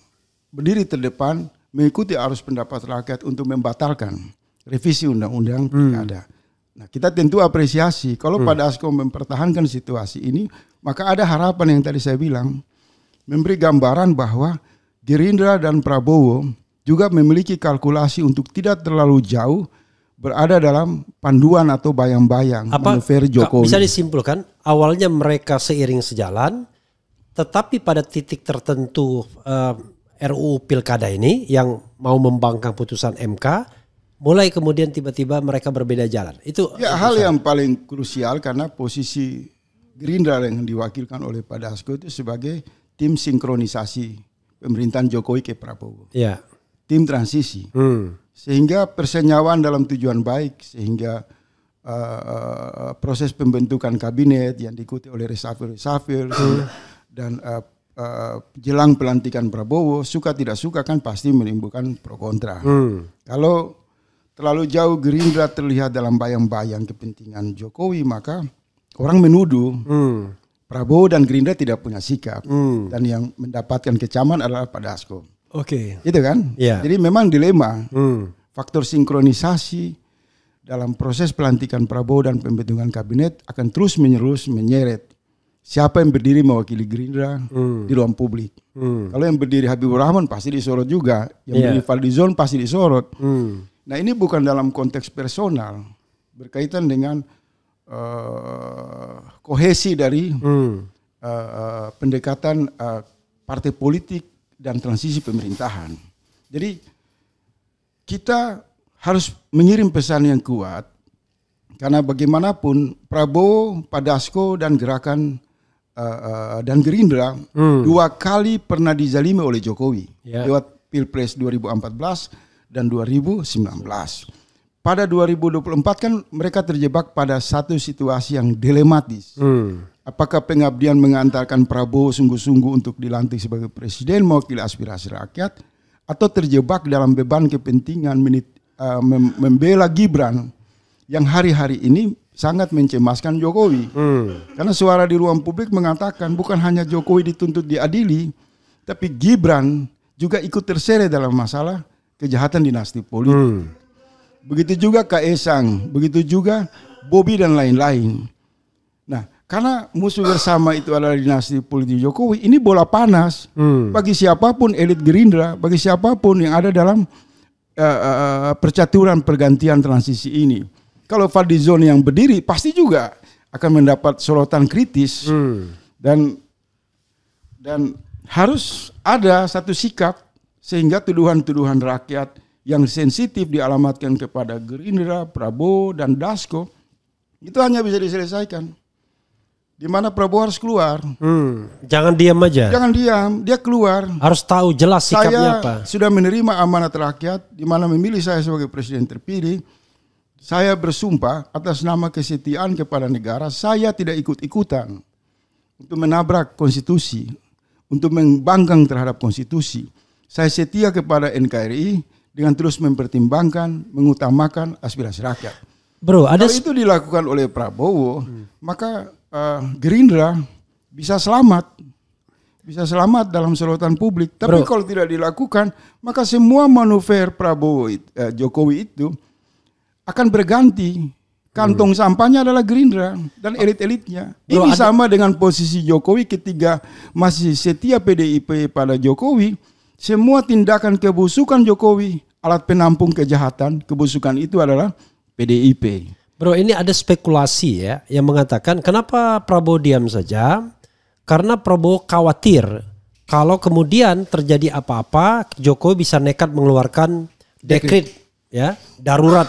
berdiri terdepan mengikuti arus pendapat rakyat untuk membatalkan revisi undang-undang hmm. pilkada. Hmm. Nah, kita tentu apresiasi kalau hmm. pada Asko mempertahankan situasi ini, maka ada harapan yang tadi saya bilang memberi gambaran bahwa Gerindra dan Prabowo juga memiliki kalkulasi untuk tidak terlalu jauh berada dalam panduan atau bayang-bayang manuver Jokowi. Bisa disimpulkan awalnya mereka seiring sejalan, tetapi pada titik tertentu eh, RUU Pilkada ini yang mau membangkang putusan MK mulai kemudian tiba-tiba mereka berbeda jalan. Itu ya, hal yang paling krusial karena posisi Gerindra yang diwakilkan oleh Pak Dasko itu sebagai tim sinkronisasi pemerintahan Jokowi ke Prabowo. Ya. Tim transisi. Hmm. Sehingga persenyawaan dalam tujuan baik sehingga uh, uh, proses pembentukan kabinet yang diikuti oleh reshuffle resafel hmm. dan uh, Uh, jelang pelantikan Prabowo suka tidak suka kan pasti menimbulkan pro kontra. Hmm. Kalau terlalu jauh Gerindra terlihat dalam bayang-bayang kepentingan Jokowi, maka orang menuduh hmm. Prabowo dan Gerindra tidak punya sikap hmm. dan yang mendapatkan kecaman adalah Pak Dasko. Oke. Okay. Gitu kan? Yeah. Jadi memang dilema. Hmm. Faktor sinkronisasi dalam proses pelantikan Prabowo dan pembentukan kabinet akan terus menerus menyeret siapa yang berdiri mewakili Gerindra hmm. di ruang publik. Hmm. Kalau yang berdiri Habibur Rahman pasti disorot juga, yang yeah. berdiri Fadlizon pasti disorot. Hmm. Nah ini bukan dalam konteks personal, berkaitan dengan uh, kohesi dari hmm. uh, uh, pendekatan uh, partai politik dan transisi pemerintahan. Jadi kita harus mengirim pesan yang kuat karena bagaimanapun Prabowo, Padasko dan gerakan uh, uh, dan Gerindra hmm. dua kali pernah dizalimi oleh Jokowi yeah. lewat Pilpres 2014 dan 2019. Pada 2024 kan mereka terjebak pada satu situasi yang dilematis. Hmm. Apakah pengabdian mengantarkan Prabowo sungguh-sungguh untuk dilantik sebagai presiden mewakili aspirasi rakyat atau terjebak dalam beban kepentingan menit, uh, mem membela Gibran yang hari-hari ini sangat mencemaskan Jokowi. Hmm. Karena suara di ruang publik mengatakan bukan hanya Jokowi dituntut diadili, tapi Gibran juga ikut terseret dalam masalah kejahatan dinasti politik. Hmm. Begitu juga Kaisang, begitu juga Bobi dan lain-lain. Nah, karena musuh bersama itu adalah dinasti politik Jokowi, ini bola panas hmm. bagi siapapun elit Gerindra, bagi siapapun yang ada dalam uh, uh, percaturan pergantian transisi ini. Kalau Fadlizon yang berdiri pasti juga akan mendapat sorotan kritis hmm. dan dan harus ada satu sikap sehingga tuduhan-tuduhan rakyat yang sensitif dialamatkan kepada Gerindra, Prabowo, dan Dasko itu hanya bisa diselesaikan. Di mana Prabowo harus keluar. Hmm, jangan diam aja. Jangan diam, dia keluar. Harus tahu jelas sikapnya saya Sudah menerima amanat rakyat di mana memilih saya sebagai presiden terpilih. Saya bersumpah atas nama kesetiaan kepada negara, saya tidak ikut-ikutan untuk menabrak konstitusi, untuk membangkang terhadap konstitusi saya setia kepada NKRI dengan terus mempertimbangkan, mengutamakan aspirasi rakyat. Bro, ada kalau itu dilakukan oleh Prabowo, hmm. maka uh, Gerindra bisa selamat, bisa selamat dalam sorotan publik. Tapi Bro. kalau tidak dilakukan, maka semua manuver Prabowo it, uh, Jokowi itu akan berganti. Kantong hmm. sampahnya adalah Gerindra dan elit-elitnya. Ini ada... sama dengan posisi Jokowi ketiga masih setia PDIP pada Jokowi semua tindakan kebusukan Jokowi, alat penampung kejahatan, kebusukan itu adalah PDIP. Bro, ini ada spekulasi ya yang mengatakan kenapa Prabowo diam saja? Karena Prabowo khawatir kalau kemudian terjadi apa-apa, Jokowi bisa nekat mengeluarkan dekrit, ya, darurat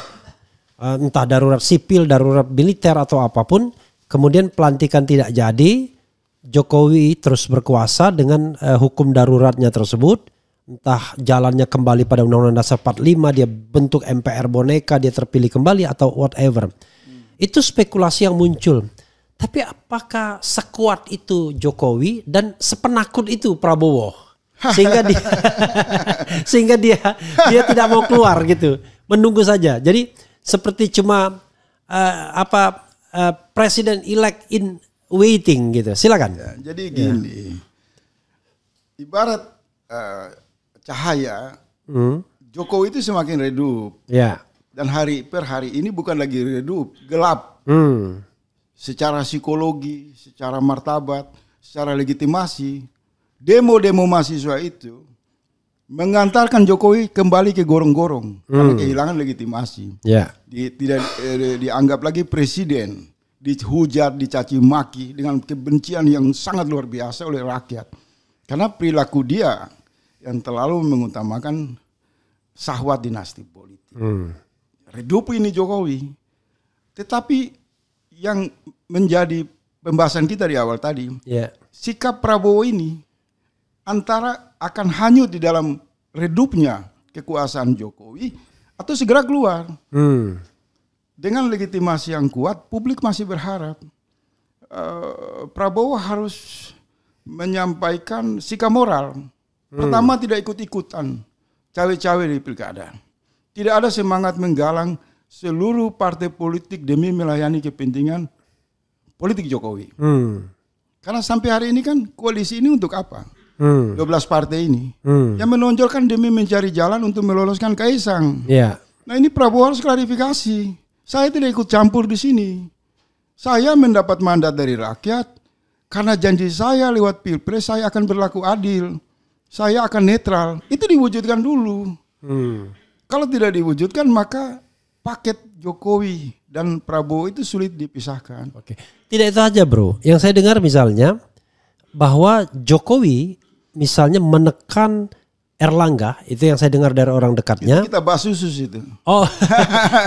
eh, entah darurat sipil, darurat militer atau apapun, kemudian pelantikan tidak jadi, Jokowi terus berkuasa dengan uh, hukum daruratnya tersebut, entah jalannya kembali pada Undang-Undang Dasar 45 dia bentuk MPR boneka dia terpilih kembali atau whatever hmm. itu spekulasi yang muncul tapi apakah sekuat itu Jokowi dan sepenakut itu Prabowo sehingga dia sehingga dia dia tidak mau keluar gitu menunggu saja jadi seperti cuma uh, apa uh, presiden elect in waiting gitu silakan ya, jadi gini ya. ibarat uh, cahaya, hmm. Jokowi itu semakin redup. Ya. Dan hari per hari ini bukan lagi redup, gelap. Hmm. Secara psikologi, secara martabat, secara legitimasi, demo-demo mahasiswa itu mengantarkan Jokowi kembali ke gorong-gorong hmm. karena kehilangan legitimasi. Ya. Di, tidak eh, dianggap lagi presiden, dihujat, dicaci maki dengan kebencian yang sangat luar biasa oleh rakyat. Karena perilaku dia yang terlalu mengutamakan sahwat dinasti politik. Hmm. Redup ini Jokowi. Tetapi yang menjadi pembahasan kita di awal tadi, yeah. sikap Prabowo ini antara akan hanyut di dalam redupnya kekuasaan Jokowi atau segera keluar. Hmm. Dengan legitimasi yang kuat, publik masih berharap uh, Prabowo harus menyampaikan sikap moral Hmm. Pertama tidak ikut-ikutan cawe-cawe di pilkada. Tidak ada semangat menggalang seluruh partai politik demi melayani kepentingan politik Jokowi. Hmm. Karena sampai hari ini kan koalisi ini untuk apa? Hmm. 12 partai ini hmm. yang menonjolkan demi mencari jalan untuk meloloskan Kaisang. Yeah. Nah ini Prabowo harus klarifikasi. Saya tidak ikut campur di sini. Saya mendapat mandat dari rakyat karena janji saya lewat pilpres saya akan berlaku adil saya akan netral. Itu diwujudkan dulu. Hmm. Kalau tidak diwujudkan maka paket Jokowi dan Prabowo itu sulit dipisahkan. Oke. Tidak itu aja, Bro. Yang saya dengar misalnya bahwa Jokowi misalnya menekan Erlangga, itu yang saya dengar dari orang dekatnya. Itu kita bahas susus itu. Oh.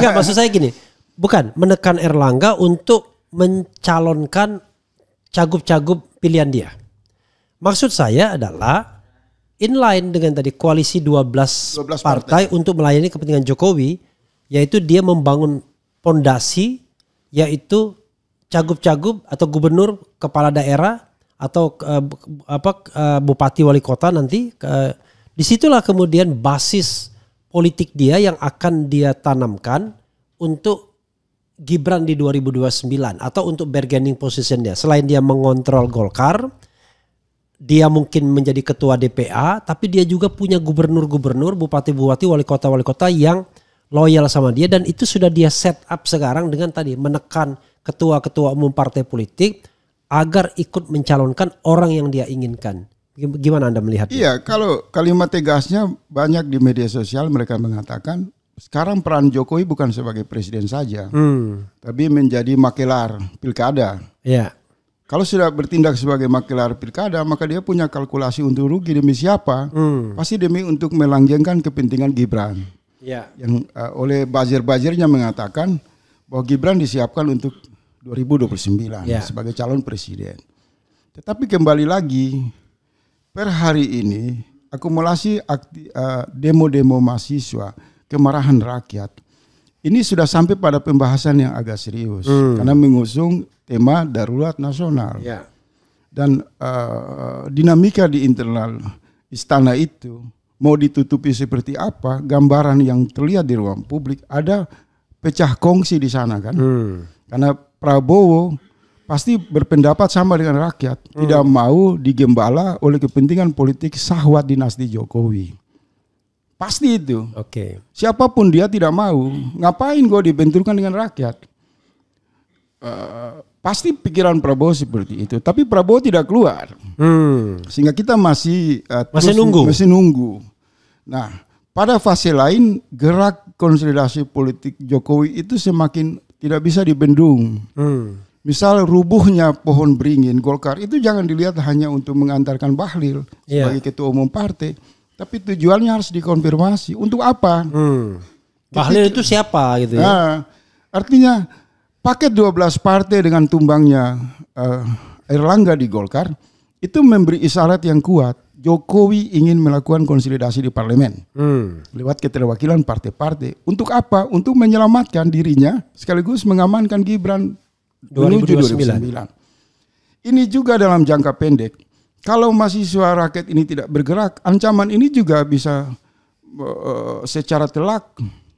Enggak, maksud saya gini. Bukan menekan Erlangga untuk mencalonkan cagup-cagup pilihan dia. Maksud saya adalah inline dengan tadi koalisi 12, 12 partai, partai untuk melayani kepentingan Jokowi yaitu dia membangun pondasi yaitu cagup-cagup atau gubernur kepala daerah atau uh, apa uh, bupati wali kota nanti uh, disitulah kemudian basis politik dia yang akan dia tanamkan untuk Gibran di 2029 atau untuk bargaining position dia selain dia mengontrol Golkar dia mungkin menjadi ketua DPA, tapi dia juga punya gubernur-gubernur, bupati-bupati, wali kota-wali kota yang loyal sama dia dan itu sudah dia set up sekarang dengan tadi menekan ketua-ketua umum partai politik agar ikut mencalonkan orang yang dia inginkan. Gimana Anda melihatnya? Iya, kalau kalimat tegasnya banyak di media sosial mereka mengatakan sekarang peran Jokowi bukan sebagai presiden saja, hmm. tapi menjadi makelar pilkada. Iya. Kalau sudah bertindak sebagai makelar pilkada, maka dia punya kalkulasi untuk rugi demi siapa? Hmm. Pasti demi untuk melanggengkan kepentingan Gibran. Ya. Yang uh, oleh bazir-bazirnya mengatakan bahwa Gibran disiapkan untuk 2029 ya. sebagai calon presiden. Tetapi kembali lagi per hari ini akumulasi eh, demo-demo mahasiswa, kemarahan rakyat ini sudah sampai pada pembahasan yang agak serius hmm. karena mengusung tema darurat nasional ya. dan uh, dinamika di internal istana itu mau ditutupi seperti apa gambaran yang terlihat di ruang publik ada pecah kongsi di sana kan hmm. karena Prabowo pasti berpendapat sama dengan rakyat hmm. tidak mau digembala oleh kepentingan politik sahwat dinasti Jokowi Pasti itu. Oke. Okay. Siapapun dia tidak mau, ngapain gue dibenturkan dengan rakyat? Uh, pasti pikiran Prabowo seperti itu. Tapi Prabowo tidak keluar, hmm. sehingga kita masih uh, masih terus, nunggu. Masih nunggu. Nah, pada fase lain gerak konsolidasi politik Jokowi itu semakin tidak bisa dibendung. Hmm. Misal rubuhnya pohon beringin Golkar itu jangan dilihat hanya untuk mengantarkan Bahlil yeah. sebagai ketua umum partai tapi tujuannya harus dikonfirmasi. Untuk apa? Hmm. Bahlil itu siapa gitu ya? Nah, artinya paket 12 partai dengan tumbangnya uh, Erlangga di Golkar itu memberi isyarat yang kuat. Jokowi ingin melakukan konsolidasi di parlemen hmm. lewat keterwakilan partai-partai. Untuk apa? Untuk menyelamatkan dirinya sekaligus mengamankan Gibran 2029. 2029. Ini juga dalam jangka pendek kalau mahasiswa rakyat ini tidak bergerak, ancaman ini juga bisa uh, secara telak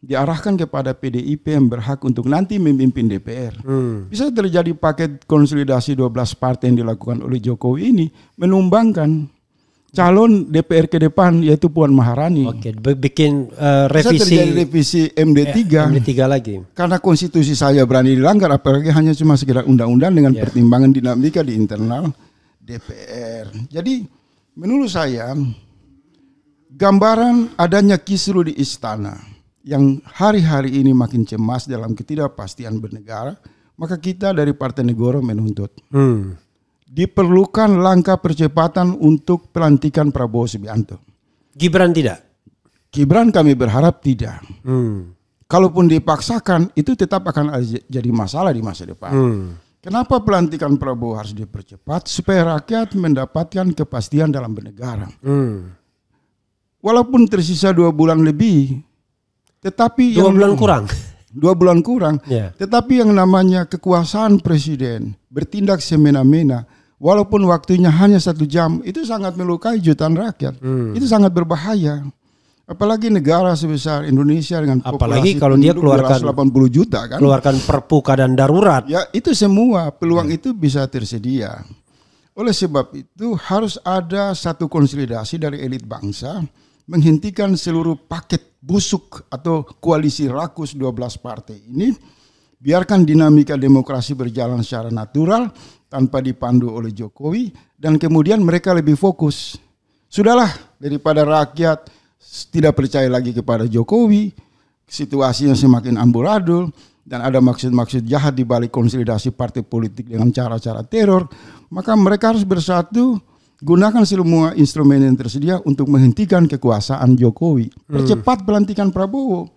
diarahkan kepada PDIP yang berhak untuk nanti memimpin DPR. Hmm. Bisa terjadi paket konsolidasi 12 partai yang dilakukan oleh Jokowi ini menumbangkan calon DPR ke depan yaitu Puan Maharani. Oke, bikin uh, revisi. Bisa terjadi revisi MD3. Ya, MD3 lagi. Karena konstitusi saya berani dilanggar apalagi hanya cuma sekedar undang-undang dengan yeah. pertimbangan dinamika di internal DPR. Jadi menurut saya gambaran adanya kisru di istana yang hari-hari ini makin cemas dalam ketidakpastian bernegara, maka kita dari Partai Negoro menuntut. Hmm. Diperlukan langkah percepatan untuk pelantikan Prabowo Subianto. Gibran tidak? Gibran kami berharap tidak. Hmm. Kalaupun dipaksakan, itu tetap akan jadi masalah di masa depan. Hmm. Kenapa pelantikan Prabowo harus dipercepat? Supaya rakyat mendapatkan kepastian dalam bernegara. Hmm. Walaupun tersisa dua bulan lebih, tetapi dua yang bulan kurang, dua bulan kurang. Yeah. Tetapi yang namanya kekuasaan presiden bertindak semena-mena, walaupun waktunya hanya satu jam, itu sangat melukai jutaan rakyat. Hmm. Itu sangat berbahaya. Apalagi negara sebesar Indonesia dengan apalagi kalau dia keluarkan 80 juta kan. Keluarkan perpu keadaan darurat. Ya, itu semua peluang ya. itu bisa tersedia. Oleh sebab itu harus ada satu konsolidasi dari elit bangsa menghentikan seluruh paket busuk atau koalisi rakus 12 partai ini. Biarkan dinamika demokrasi berjalan secara natural tanpa dipandu oleh Jokowi dan kemudian mereka lebih fokus. Sudahlah daripada rakyat tidak percaya lagi kepada Jokowi, situasinya semakin amburadul dan ada maksud-maksud jahat di balik konsolidasi partai politik dengan cara-cara teror, maka mereka harus bersatu gunakan semua instrumen yang tersedia untuk menghentikan kekuasaan Jokowi. Hmm. Percepat pelantikan Prabowo.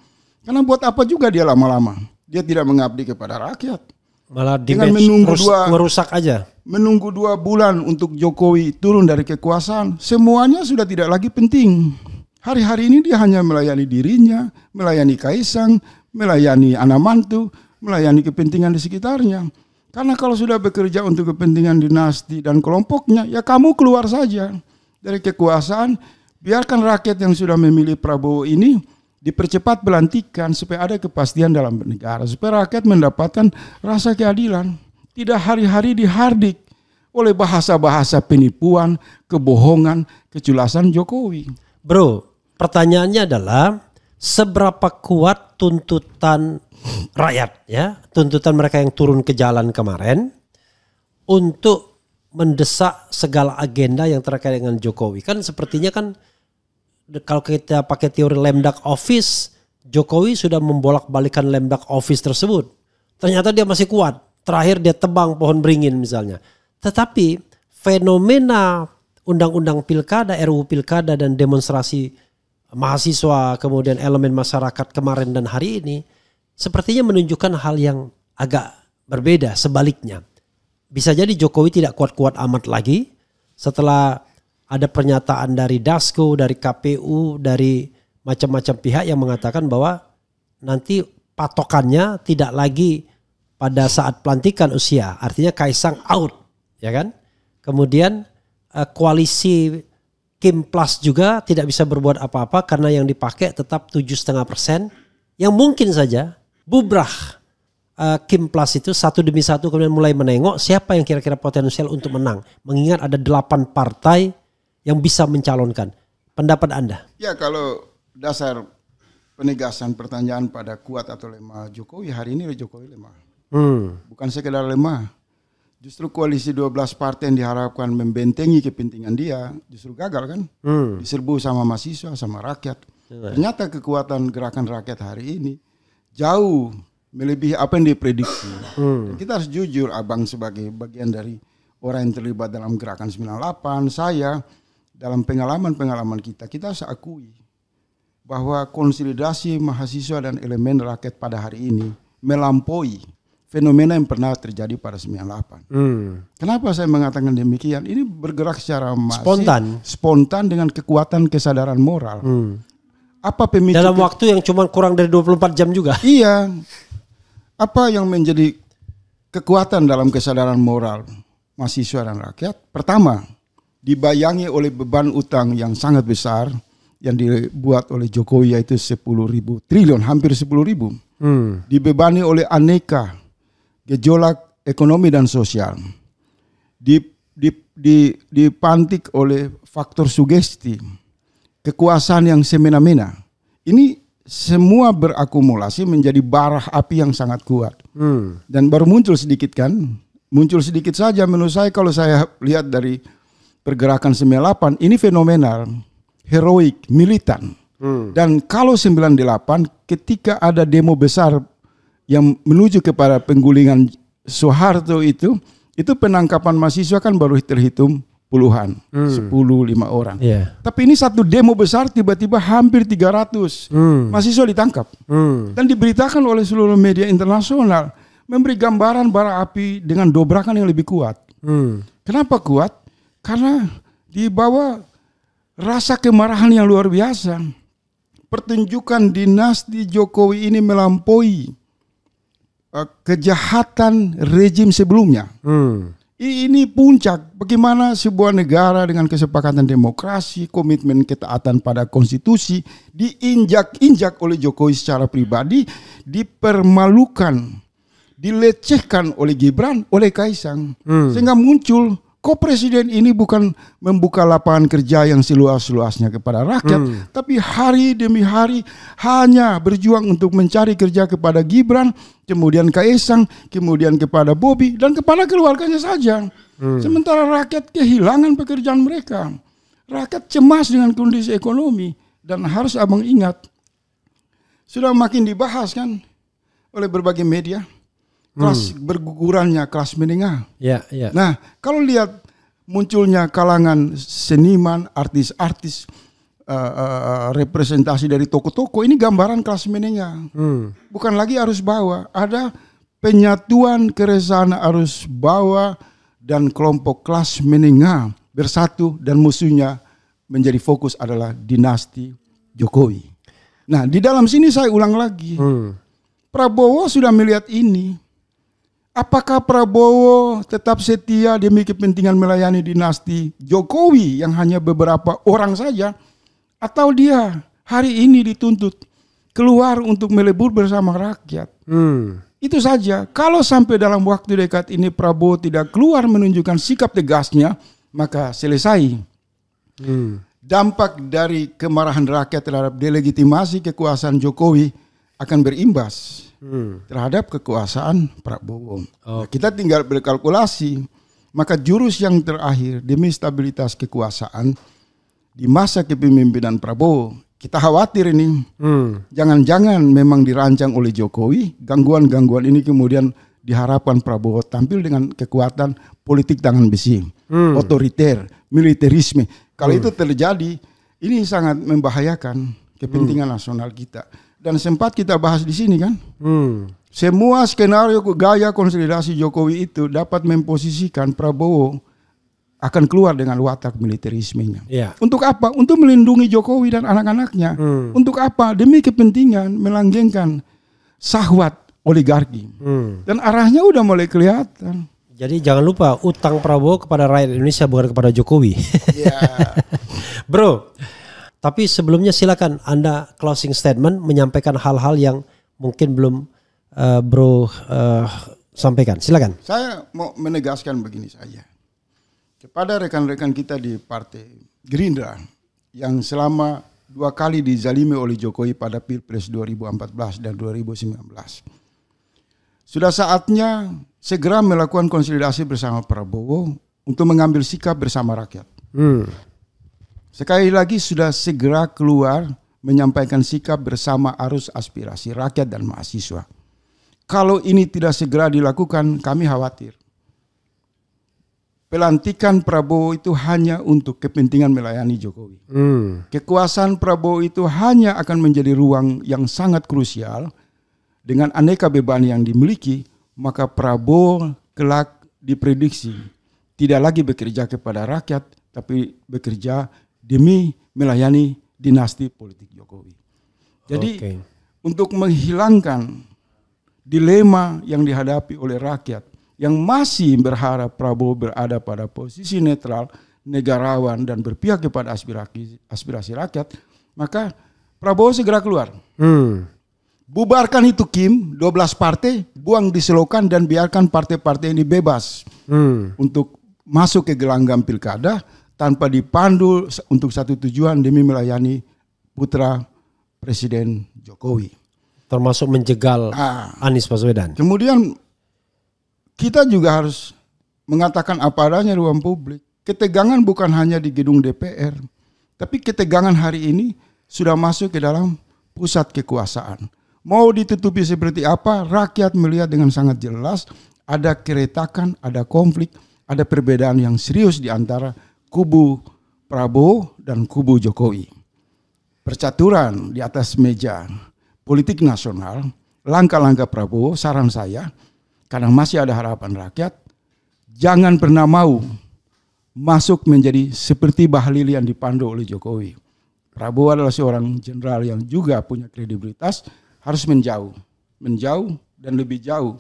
Karena buat apa juga dia lama-lama? Dia tidak mengabdi kepada rakyat. Malah dengan menunggu dua merusak aja. Menunggu dua bulan untuk Jokowi turun dari kekuasaan, semuanya sudah tidak lagi penting. Hari-hari ini dia hanya melayani dirinya, melayani kaisang, melayani anak mantu, melayani kepentingan di sekitarnya. Karena kalau sudah bekerja untuk kepentingan dinasti dan kelompoknya, ya kamu keluar saja dari kekuasaan. Biarkan rakyat yang sudah memilih Prabowo ini dipercepat pelantikan supaya ada kepastian dalam negara. Supaya rakyat mendapatkan rasa keadilan. Tidak hari-hari dihardik oleh bahasa-bahasa penipuan, kebohongan, keculasan Jokowi. Bro, Pertanyaannya adalah seberapa kuat tuntutan rakyat ya, tuntutan mereka yang turun ke jalan kemarin untuk mendesak segala agenda yang terkait dengan Jokowi. Kan sepertinya kan kalau kita pakai teori lemdak office, Jokowi sudah membolak-balikan lemdak office tersebut. Ternyata dia masih kuat. Terakhir dia tebang pohon beringin misalnya. Tetapi fenomena undang-undang pilkada, RUU pilkada dan demonstrasi mahasiswa, kemudian elemen masyarakat kemarin dan hari ini sepertinya menunjukkan hal yang agak berbeda sebaliknya. Bisa jadi Jokowi tidak kuat-kuat amat lagi setelah ada pernyataan dari Dasko, dari KPU, dari macam-macam pihak yang mengatakan bahwa nanti patokannya tidak lagi pada saat pelantikan usia, artinya Kaisang out, ya kan? Kemudian eh, koalisi Kim Plus juga tidak bisa berbuat apa-apa karena yang dipakai tetap tujuh setengah persen. Yang mungkin saja bubrah uh, Kim Plus itu satu demi satu kemudian mulai menengok siapa yang kira-kira potensial untuk menang. Mengingat ada delapan partai yang bisa mencalonkan. Pendapat Anda? Ya kalau dasar penegasan pertanyaan pada kuat atau lemah Jokowi hari ini Jokowi lemah. Hmm. Bukan sekedar lemah, Justru koalisi 12 partai yang diharapkan membentengi kepentingan dia justru gagal kan? Hmm. Diserbu sama mahasiswa, sama rakyat. Ya, ya. Ternyata kekuatan gerakan rakyat hari ini jauh melebihi apa yang diprediksi. Hmm. Kita harus jujur Abang sebagai bagian dari orang yang terlibat dalam gerakan 98, saya dalam pengalaman-pengalaman kita, kita harus akui bahwa konsolidasi mahasiswa dan elemen rakyat pada hari ini melampaui fenomena yang pernah terjadi pada 98. Hmm. Kenapa saya mengatakan demikian? Ini bergerak secara masif, spontan, spontan dengan kekuatan kesadaran moral. Hmm. Apa pemicu Dalam waktu yang cuma kurang dari 24 jam juga. Iya. Apa yang menjadi kekuatan dalam kesadaran moral mahasiswa dan rakyat? Pertama, dibayangi oleh beban utang yang sangat besar yang dibuat oleh Jokowi yaitu 10.000 triliun, hampir 10.000. Hmm. Dibebani oleh aneka gejolak ekonomi dan sosial dipantik oleh faktor sugesti, kekuasaan yang semena-mena. Ini semua berakumulasi menjadi bara api yang sangat kuat. Hmm. Dan baru muncul sedikit kan? Muncul sedikit saja menurut saya kalau saya lihat dari pergerakan 98 ini fenomenal, heroik, militan. Hmm. Dan kalau 98 ketika ada demo besar yang menuju kepada penggulingan Soeharto itu, itu penangkapan mahasiswa kan baru terhitung puluhan, hmm. sepuluh hmm. lima orang. Yeah. Tapi ini satu demo besar tiba-tiba hampir 300 hmm. mahasiswa ditangkap hmm. dan diberitakan oleh seluruh media internasional memberi gambaran bara api dengan dobrakan yang lebih kuat. Hmm. Kenapa kuat? Karena dibawa rasa kemarahan yang luar biasa. Pertunjukan dinasti Jokowi ini melampaui Eh, kejahatan rejim sebelumnya. Hmm. Ini puncak bagaimana sebuah negara dengan kesepakatan demokrasi, komitmen ketaatan pada konstitusi diinjak-injak oleh Jokowi secara pribadi, dipermalukan, dilecehkan oleh Gibran, oleh Kaisang, hmm. sehingga muncul presiden ini bukan membuka lapangan kerja yang seluas-luasnya kepada rakyat, hmm. tapi hari demi hari hanya berjuang untuk mencari kerja kepada Gibran, kemudian Kaisang, kemudian kepada Bobi dan kepada keluarganya saja. Hmm. Sementara rakyat kehilangan pekerjaan mereka. Rakyat cemas dengan kondisi ekonomi dan harus abang ingat sudah makin dibahas kan oleh berbagai media kelas hmm. bergugurannya kelas menengah. Ya, ya. Nah, kalau lihat munculnya kalangan seniman, artis-artis, uh, uh, representasi dari toko-toko ini gambaran kelas menengah. Hmm. Bukan lagi arus bawah, ada penyatuan keresahan arus bawah dan kelompok kelas menengah bersatu dan musuhnya menjadi fokus adalah dinasti Jokowi. Nah, di dalam sini saya ulang lagi. Hmm. Prabowo sudah melihat ini Apakah Prabowo tetap setia demi kepentingan melayani dinasti Jokowi yang hanya beberapa orang saja? Atau dia hari ini dituntut keluar untuk melebur bersama rakyat? Hmm. Itu saja. Kalau sampai dalam waktu dekat ini Prabowo tidak keluar menunjukkan sikap tegasnya, maka selesai. Hmm. Dampak dari kemarahan rakyat terhadap delegitimasi kekuasaan Jokowi akan berimbas hmm. terhadap kekuasaan Prabowo. Okay. Nah, kita tinggal berkalkulasi. Maka jurus yang terakhir demi stabilitas kekuasaan di masa kepemimpinan Prabowo, kita khawatir ini. Hmm. Jangan-jangan hmm. memang dirancang oleh Jokowi, gangguan-gangguan ini kemudian diharapkan Prabowo tampil dengan kekuatan politik tangan besi, hmm. otoriter, militerisme. Kalau hmm. itu terjadi, ini sangat membahayakan kepentingan hmm. nasional kita dan sempat kita bahas di sini kan. Hmm. Semua skenario gaya konsolidasi Jokowi itu dapat memposisikan Prabowo akan keluar dengan watak militerismenya. Ya. Untuk apa? Untuk melindungi Jokowi dan anak-anaknya. Hmm. Untuk apa? Demi kepentingan melanggengkan sahwat oligarki. Hmm. Dan arahnya udah mulai kelihatan. Jadi jangan lupa utang Prabowo kepada rakyat Indonesia bukan kepada Jokowi. Yeah. Bro, tapi sebelumnya silakan Anda closing statement menyampaikan hal-hal yang mungkin belum uh, Bro uh, sampaikan. Silakan. Saya mau menegaskan begini saja. Kepada rekan-rekan kita di Partai Gerindra yang selama dua kali dizalimi oleh Jokowi pada Pilpres 2014 dan 2019. Sudah saatnya segera melakukan konsolidasi bersama Prabowo untuk mengambil sikap bersama rakyat. Hmm. Sekali lagi sudah segera keluar menyampaikan sikap bersama arus aspirasi rakyat dan mahasiswa. Kalau ini tidak segera dilakukan, kami khawatir. Pelantikan Prabowo itu hanya untuk kepentingan melayani Jokowi. Hmm. Kekuasaan Prabowo itu hanya akan menjadi ruang yang sangat krusial dengan aneka beban yang dimiliki, maka Prabowo kelak diprediksi tidak lagi bekerja kepada rakyat, tapi bekerja demi melayani dinasti politik Jokowi. Jadi okay. untuk menghilangkan dilema yang dihadapi oleh rakyat yang masih berharap Prabowo berada pada posisi netral, negarawan dan berpihak kepada aspirasi, aspirasi rakyat, maka Prabowo segera keluar. Hmm. Bubarkan itu Kim, 12 partai, buang diselokan dan biarkan partai-partai ini bebas hmm. untuk masuk ke gelanggang pilkada tanpa dipandu untuk satu tujuan demi melayani putra Presiden Jokowi. Termasuk menjegal nah, Anies Baswedan. Kemudian kita juga harus mengatakan apa adanya ruang publik. Ketegangan bukan hanya di gedung DPR, tapi ketegangan hari ini sudah masuk ke dalam pusat kekuasaan. Mau ditutupi seperti apa, rakyat melihat dengan sangat jelas ada keretakan, ada konflik, ada perbedaan yang serius di antara kubu Prabowo dan kubu Jokowi. Percaturan di atas meja politik nasional, langkah-langkah Prabowo, saran saya, karena masih ada harapan rakyat, jangan pernah mau masuk menjadi seperti Bahlil yang dipandu oleh Jokowi. Prabowo adalah seorang jenderal yang juga punya kredibilitas, harus menjauh, menjauh dan lebih jauh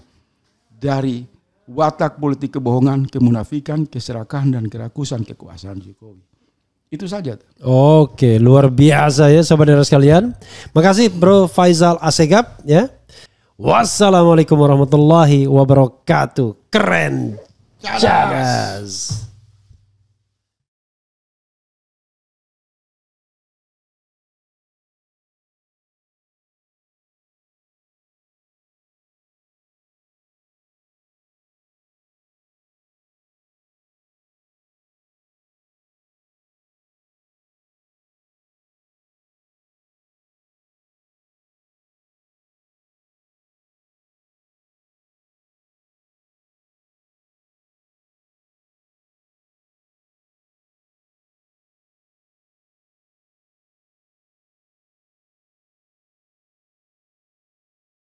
dari watak politik kebohongan, kemunafikan, keserakahan dan kerakusan kekuasaan Jokowi. Itu saja. Oke, luar biasa ya saudara sekalian. Makasih Bro Faisal Asegap ya. Wassalamualaikum warahmatullahi wabarakatuh. Keren. cagas.